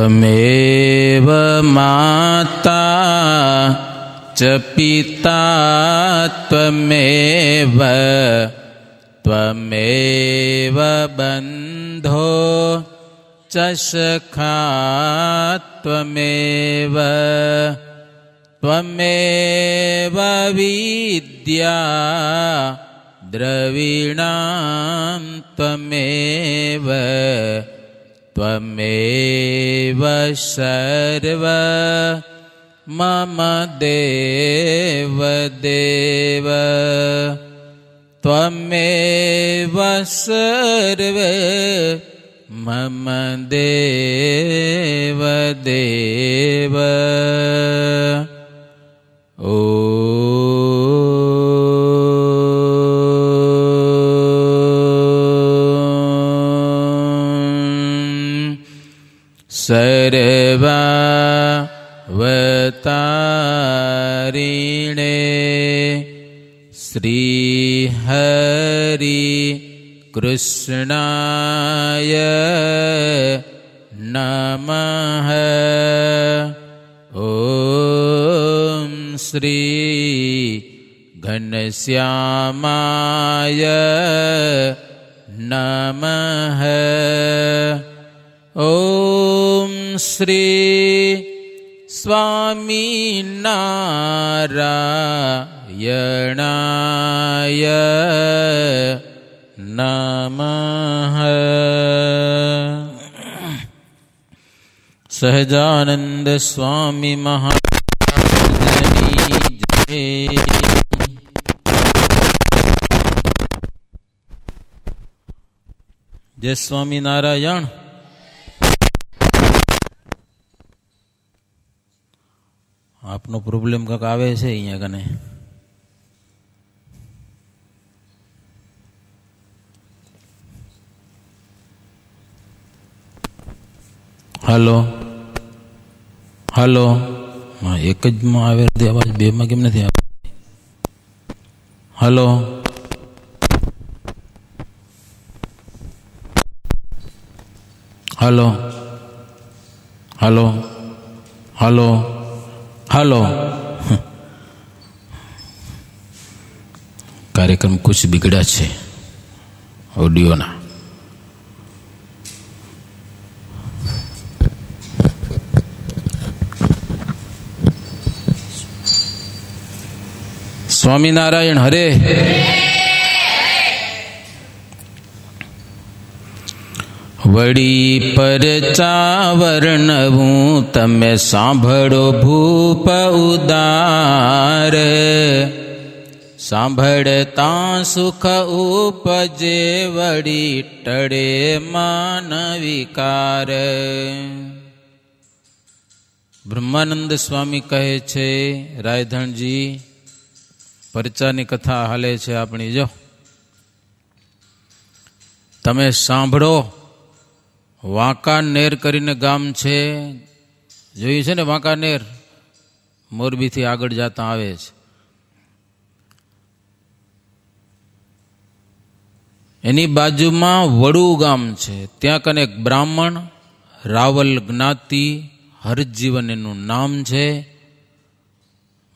त्वमेव माता च पिता त्वमेव त्वमेव बन्धो च सखा त्वमेव त्वमेव विद्या द्रविणां त्वमेव त्वमेव सर्व मम देव देव त्वमेव सर्व मम देव देव श्री श्रीहरि कृष्णाय नमः ॐ श्री घनश्यामाय नमः ॐ श्री स्वामी नारायणाय नमः सहजानन्द स्वामी महाराजनी जय જય સ્વામિનારાયણ આપનો પ્રોબ્લેમ કંઈક આવે છે અહીંયા કને હલો હલો હા એક જ માં આવે નથી અવાજ બેમાં કેમ નથી આવતી hello hello hello hello hello કાર્યક્રમ કુછ બિગડા છે ઓડિયોના સ્વામિનારાયણ હરે વળી પરચાવર્ણવું તમે સાંભળો ભૂપ ઉદાર સાંભળતા સુખ ઉપજે વળી ટળે માનવિકાર બ્રહ્માનંદ સ્વામી કહે છે રાયધણજી પરચાની કથા હાલે છે આપણી જો તમે સાંભળો વાંકાનેર કરીને ગામ છે જોયું છે ને વાંકાનેર મોરબીથી આગળ જતા આવે છે એની બાજુમાં વડુ ગામ છે ત્યાં કને એક બ્રાહ્મણ રાવલ જ્ઞાતિ હરજીવન એનું નામ છે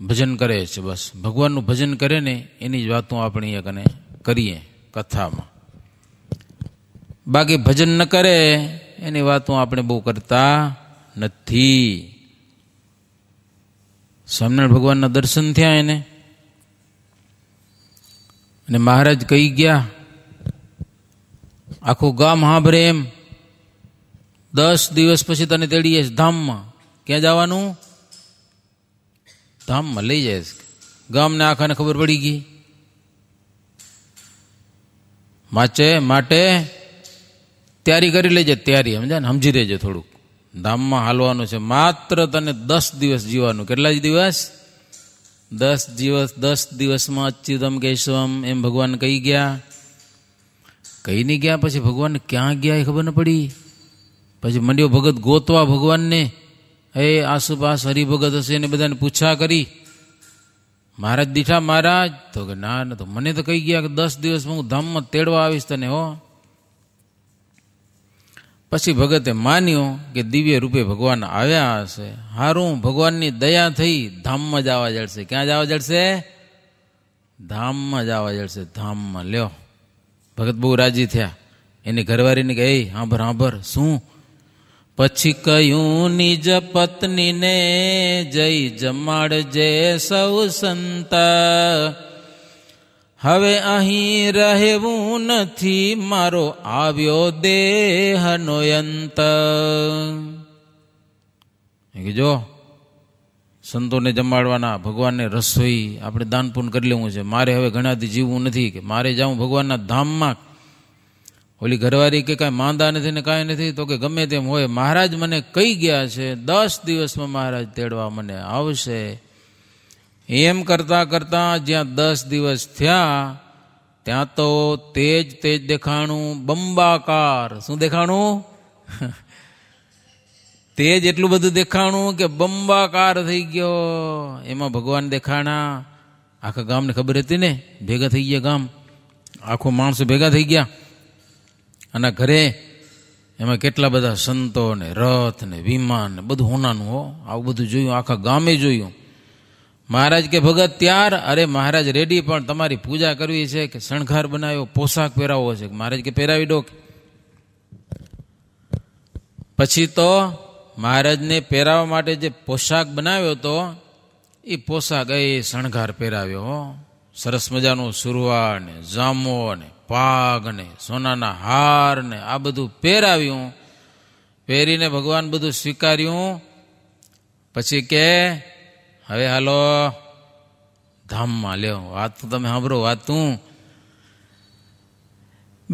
ભજન કરે છે બસ ભગવાનનું ભજન કરે ને એની જ વાતો આપણે કને કરીએ કથામાં બાકી ભજન ન કરે એની વાતો આપણે બહુ કરતા નથી સ્વામિનારાયણ ભગવાનના દર્શન થયા એને અને મહારાજ કહી ગયા આખું ગામ હાંભરે એમ દસ દિવસ પછી તને તેડીએ ધામમાં ક્યાં જવાનું ધામમાં લઈ જાય ગામને આખાને ખબર પડી ગઈ માચે માટે તૈયારી કરી લેજે તૈયારી સમજે ને સમજી દેજે થોડુંક ધામમાં હાલવાનું છે માત્ર તને દસ દિવસ જીવવાનું કેટલા જ દિવસ દસ દિવસ દસ દિવસમાં અચ્યુતમ કેશવમ એમ ભગવાન કહી ગયા કહી નહીં ગયા પછી ભગવાન ક્યાં ગયા એ ખબર ન પડી પછી મંડ્યો ભગત ગોતવા ભગવાનને એ આસુપાસ હરિભગત હશે એને બધાને પૂછા કરી મહારાજ દીઠા મહારાજ તો કે ના ના તો મને તો કહી ગયા કે દસ દિવસમાં હું ધામમાં તેડવા આવીશ તને હો પછી ભગતે માન્યું કે દિવ્ય રૂપે ભગવાન આવ્યા હશે હારું ભગવાનની દયા થઈ ધામમાં જવા જડશે ક્યાં જવા જડશે ધામમાં જવા જડશે ધામમાં લ્યો ભગત બહુ રાજી થયા એની ઘરવારીને કહે હાંભર હાંભર શું પછી કહ્યું નિજ પત્નીને જઈ જમાડજે સૌ સંતા હવે અહીં રહેવું નથી મારો આવ્યો દેહનો અંત જો સંતોને જમાડવાના ભગવાનને રસોઈ આપણે દાન પૂર્ણ કરી લેવું છે મારે હવે ઘણાથી જીવવું નથી કે મારે જાઉં ભગવાનના ધામમાં ઓલી ઘરવારી કે કાંઈ માંદા નથી ને કાંઈ નથી તો કે ગમે તેમ હોય મહારાજ મને કહી ગયા છે દસ દિવસમાં મહારાજ તેડવા મને આવશે એમ કરતાં કરતાં જ્યાં દસ દિવસ થયા ત્યાં તો તેજ તેજ દેખાણું બંબાકાર શું દેખાણું તેજ એટલું બધું દેખાણું કે બંબાકાર થઈ ગયો એમાં ભગવાન દેખાણા આખા ગામને ખબર હતી ને ભેગા થઈ ગયા ગામ આખો માણસો ભેગા થઈ ગયા અને ઘરે એમાં કેટલા બધા સંતો ને રથ ને વિમાન ને બધું હોનાનું હો આવું બધું જોયું આખા ગામે જોયું મહારાજ કે ભગત ત્યાર અરે મહારાજ રેડી પણ તમારી પૂજા કરવી છે કે શણગાર બનાવ્યો પોશાક પહેરાવવો છે મહારાજ કે પહેરાવી દો પછી તો મહારાજને પહેરાવવા માટે જે પોશાક બનાવ્યો હતો એ પોશાક એ શણગાર પહેરાવ્યો હો સરસ મજાનું સુરવા ને જામો ને પાઘ ને સોનાના હાર ને આ બધું પહેરાવ્યું પહેરીને ભગવાન બધું સ્વીકાર્યું પછી કે હવે હાલો ધામમાં લ્યો વાત તો તમે સાંભળો વાત તું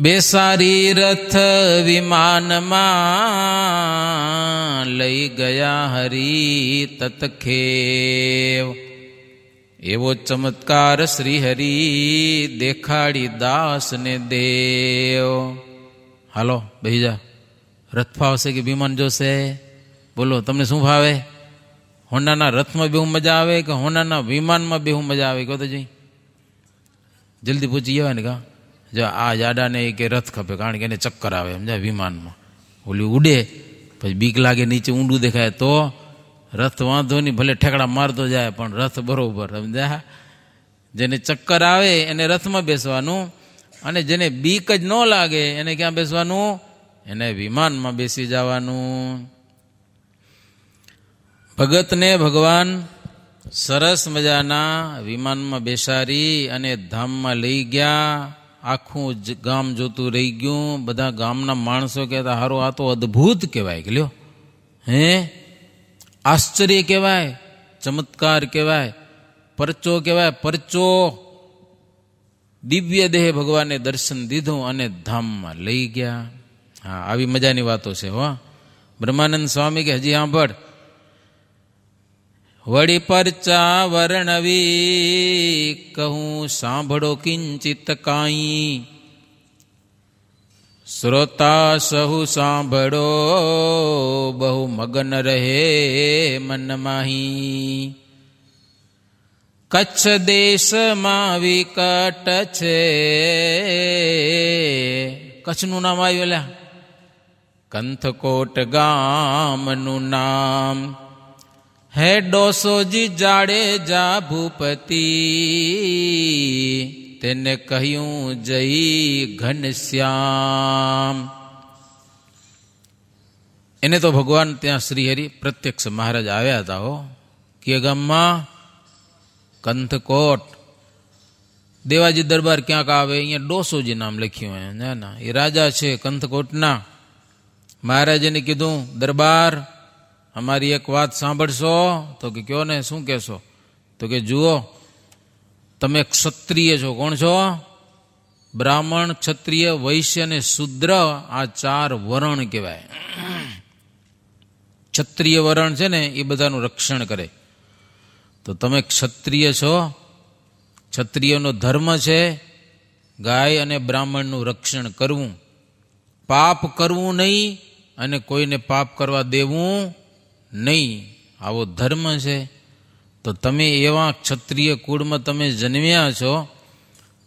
બેસારી રથ વિમાનમાં લઈ ગયા હરી તતખેવ એવો ચમત્કાર શ્રી હરિ દેખાડી દાસને દેવ હાલો બેહી જા રથ ફાવશે કે વિમાન જોશે બોલો તમને શું ભાવે હોન્ડાના રથમાં બેવું મજા આવે કે હોન્ડાના વિમાનમાં બેવું મજા આવે કહો તો જઈ જલ્દી પહોંચી ગયા ને કા જો આ જાડાને કે રથ ખપે કારણ કે એને ચક્કર આવે સમજાય વિમાનમાં ઓલી ઉડે પછી બીક લાગે નીચે ઊંડું દેખાય તો રથ વાંધો નહીં ભલે ઠેકડા મારતો જાય પણ રથ બરોબર સમજાય જેને ચક્કર આવે એને રથમાં બેસવાનું અને જેને બીક જ ન લાગે એને ક્યાં બેસવાનું એને વિમાનમાં બેસી જવાનું ભગતને ભગવાન સરસ મજાના વિમાનમાં બેસાડી અને ધામમાં લઈ ગયા આખું ગામ જોતું રહી ગયું બધા ગામના માણસો કહેતા હારો આ તો અદ્ભુત કહેવાય ગયો હે આશ્ચર્ય કહેવાય ચમત્કાર કહેવાય પરચો કહેવાય પરચો દિવ્ય દેહ ભગવાનને દર્શન દીધું અને ધામમાં લઈ ગયા હા આવી મજાની વાતો છે હો બ્રહ્માનંદ સ્વામી કે હજી આંભળ વળી પરચા વર્ણવી કહું સાંભળો કિંચિત કાંઈ શ્રોતા સહુ સાંભળો બહુ મગન રહે મન કચ્છ દેશમાં વિકટ છે કચ્છનું નામ આવ્યું કંથકોટ ગામનું નામ है ડોસોજી જાડેજા ભૂપતિ તેને કહ્યું જઈ ઘનશ્યામ એને તો ભગવાન ત્યાં શ્રીહરિ પ્રત્યક્ષ મહારાજ આવ્યા હતા હો કે ગામમાં કંથકોટ દેવાજી દરબાર ક્યાંક આવે અહીંયા ડોસોજી નામ લખ્યું હોય ના ના એ રાજા છે કંથકોટના મહારાજને કીધું દરબાર અમારી એક વાત સાંભળશો તો કે કયો ને શું કહેશો તો કે જુઓ તમે ક્ષત્રિય છો કોણ છો બ્રાહ્મણ ક્ષત્રિય વૈશ્ય અને શુદ્ર આ ચાર વરણ કહેવાય ક્ષત્રિય વરણ છે ને એ બધાનું રક્ષણ કરે તો તમે ક્ષત્રિય છો ક્ષત્રિયનો ધર્મ છે ગાય અને બ્રાહ્મણનું રક્ષણ કરવું પાપ કરવું નહીં અને કોઈને પાપ કરવા દેવું નહીં આવો ધર્મ છે તો તમે એવા ક્ષત્રિય કુળમાં તમે જન્મ્યા છો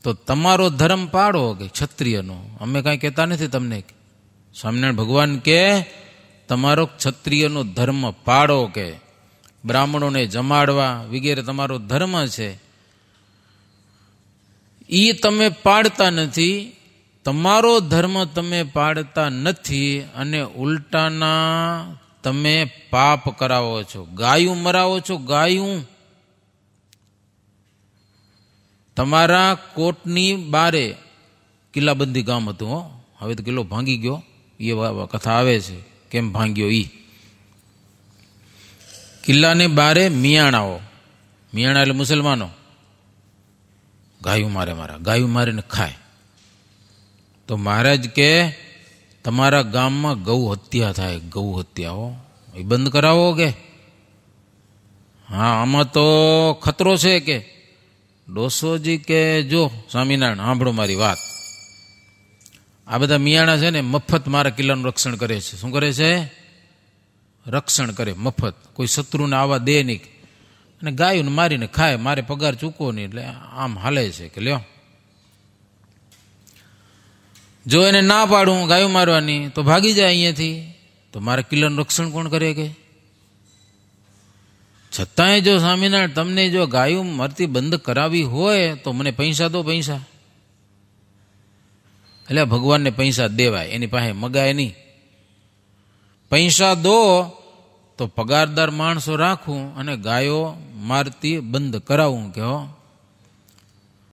તો તમારો ધર્મ પાડો કે ક્ષત્રિયનો અમે કાંઈ કહેતા નથી તમને સ્વામિનારાયણ ભગવાન કે તમારો ક્ષત્રિયનો ધર્મ પાડો કે બ્રાહ્મણોને જમાડવા વગેરે તમારો ધર્મ છે એ તમે પાડતા નથી તમારો ધર્મ તમે પાડતા નથી અને ઉલટાના તમે પાપ કરાવો છો ગાયું મરાવો છો ગાયું તમારા કોટની બારે કિલ્લાબંધી ગામ હતું હો હવે તો કિલ્લો ભાંગી ગયો એ કથા આવે છે કેમ ભાંગ્યો એ કિલ્લાને બારે મિયાણાઓ મિયાણા એટલે મુસલમાનો ગાયું મારે મારા ગાયું મારીને ખાય તો મહારાજ કે તમારા ગામમાં ગૌ હત્યા થાય ગૌ હો એ બંધ કરાવો કે હા આમાં તો ખતરો છે કે ડોસોજી કે જો સ્વામિનારાયણ સાંભળો મારી વાત આ બધા મિયાણા છે ને મફત મારા કિલ્લાનું રક્ષણ કરે છે શું કરે છે રક્ષણ કરે મફત કોઈ શત્રુને આવા દે નહીં અને ગાયોને મારીને ખાય મારે પગાર ચૂકવો નહીં એટલે આમ હાલે છે કે લ્યો જો એને ના પાડું ગાયું મારવાની તો ભાગી જાય અહીંયાથી તો મારા કિલ્લાનું રક્ષણ કોણ કરે કે છતાંય જો સ્વામિનારાયણ તમને જો ગાયું મરતી બંધ કરાવી હોય તો મને પૈસા દો પૈસા એટલે ભગવાનને પૈસા દેવાય એની પાસે મગાય નહીં પૈસા દો તો પગારદાર માણસો રાખું અને ગાયો મારતી બંધ કરાવું કે હો